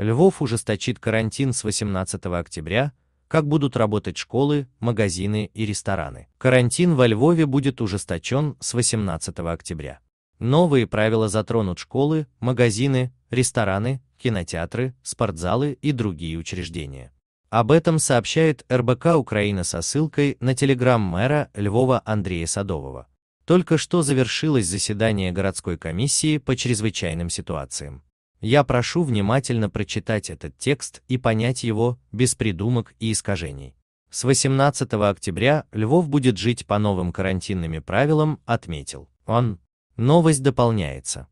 Львов ужесточит карантин с 18 октября, как будут работать школы, магазины и рестораны. Карантин во Львове будет ужесточен с 18 октября. Новые правила затронут школы, магазины, рестораны, кинотеатры, спортзалы и другие учреждения. Об этом сообщает РБК Украина со ссылкой на телеграм мэра Львова Андрея Садового. Только что завершилось заседание городской комиссии по чрезвычайным ситуациям. Я прошу внимательно прочитать этот текст и понять его, без придумок и искажений. С 18 октября Львов будет жить по новым карантинным правилам, отметил он. Новость дополняется.